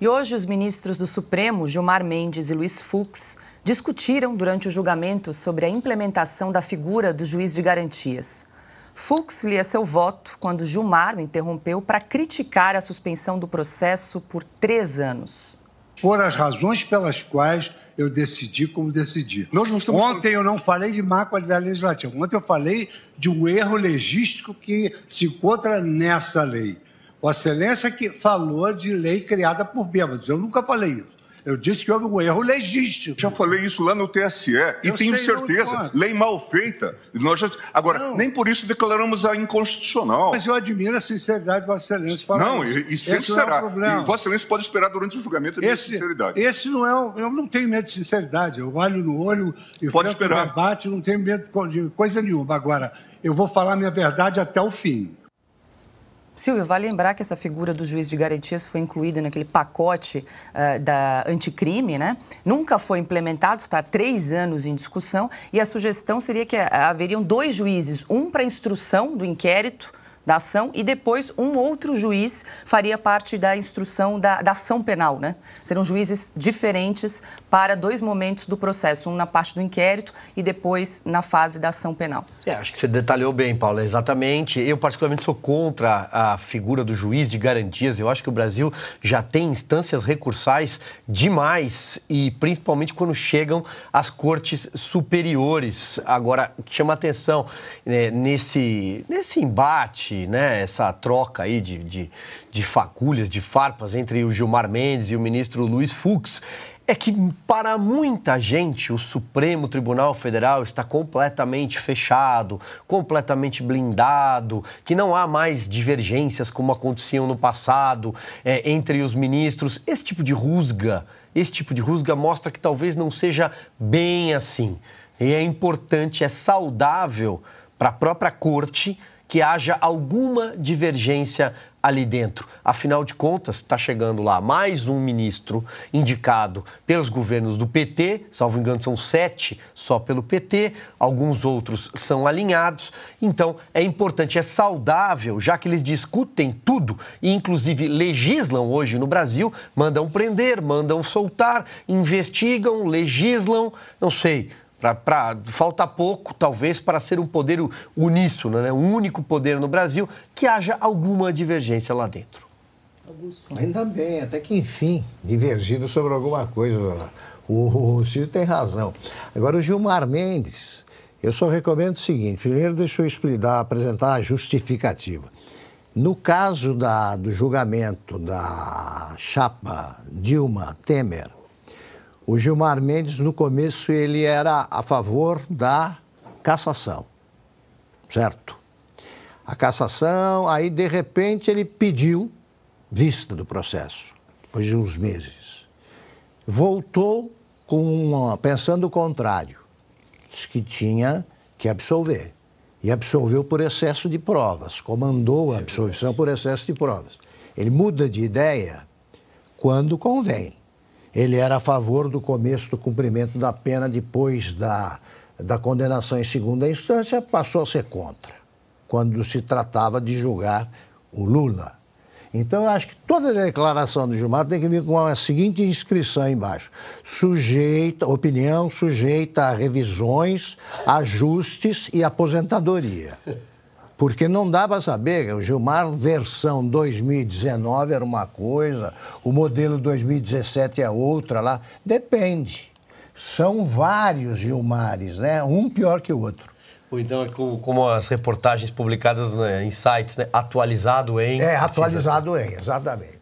E hoje, os ministros do Supremo, Gilmar Mendes e Luiz Fux, discutiram durante o julgamento sobre a implementação da figura do juiz de garantias. Fux lia seu voto quando Gilmar o interrompeu para criticar a suspensão do processo por três anos. Foram as razões pelas quais eu decidi como decidi. Ontem eu não falei de má qualidade legislativa. Ontem eu falei de um erro legístico que se encontra nessa lei. Vossa Excelência que falou de lei criada por bêbados. Eu nunca falei isso. Eu disse que houve um erro legítimo. Já falei isso lá no TSE e eu tenho certeza. Lei mal feita. Nós já... Agora, não. nem por isso declaramos a inconstitucional. Mas eu admiro a sinceridade de Vossa Excelência. falar. não, isso. e, sempre será. é um e Vossa Excelência pode esperar durante o julgamento a minha esse, sinceridade. Esse não é. eu não tenho medo de sinceridade. Eu olho no olho e pode esperar. debate, não tenho medo de coisa nenhuma. Agora, eu vou falar a minha verdade até o fim. Silvio, vale lembrar que essa figura do juiz de garantias foi incluída naquele pacote uh, da anticrime, né? Nunca foi implementado, está há três anos em discussão, e a sugestão seria que eh, haveriam dois juízes, um para instrução do inquérito da ação e depois um outro juiz faria parte da instrução da, da ação penal, né? Serão juízes diferentes para dois momentos do processo, um na parte do inquérito e depois na fase da ação penal. É, acho que você detalhou bem, Paula, exatamente. Eu, particularmente, sou contra a figura do juiz de garantias. Eu acho que o Brasil já tem instâncias recursais demais e principalmente quando chegam às cortes superiores. Agora, o que chama atenção né, nesse, nesse embate né, essa troca aí de, de, de faculhas, de farpas entre o Gilmar Mendes e o ministro Luiz Fux é que para muita gente o Supremo Tribunal Federal está completamente fechado, completamente blindado, que não há mais divergências como aconteciam no passado é, entre os ministros. Esse tipo de rusga, esse tipo de rusga mostra que talvez não seja bem assim. E é importante, é saudável para a própria corte que haja alguma divergência ali dentro. Afinal de contas, está chegando lá mais um ministro indicado pelos governos do PT, salvo engano, são sete só pelo PT, alguns outros são alinhados. Então, é importante, é saudável, já que eles discutem tudo e, inclusive, legislam hoje no Brasil, mandam prender, mandam soltar, investigam, legislam, não sei Pra, pra, falta pouco, talvez, para ser um poder uníssono, né? um único poder no Brasil, que haja alguma divergência lá dentro. Augusto. Ainda bem, até que enfim, divergiram sobre alguma coisa. O, o Ciro tem razão. Agora, o Gilmar Mendes, eu só recomendo o seguinte: primeiro, deixa eu explicar, apresentar a justificativa. No caso da, do julgamento da chapa Dilma Temer, o Gilmar Mendes, no começo, ele era a favor da cassação, certo? A cassação, aí de repente ele pediu vista do processo, depois de uns meses. Voltou com uma, pensando o contrário, disse que tinha que absolver. E absolveu por excesso de provas, comandou a absolvição por excesso de provas. Ele muda de ideia quando convém ele era a favor do começo do cumprimento da pena depois da, da condenação em segunda instância, passou a ser contra, quando se tratava de julgar o Lula. Então, eu acho que toda declaração do Gilmar tem que vir com a seguinte inscrição embaixo: sujeita, opinião sujeita a revisões, ajustes e aposentadoria porque não dá para saber. O Gilmar, versão 2019 era uma coisa, o modelo 2017 é outra lá. Depende. São vários Gilmares, né? Um pior que o outro. Ou então, é como, como as reportagens publicadas né, em sites, né? Atualizado em. É, atualizado em, exatamente.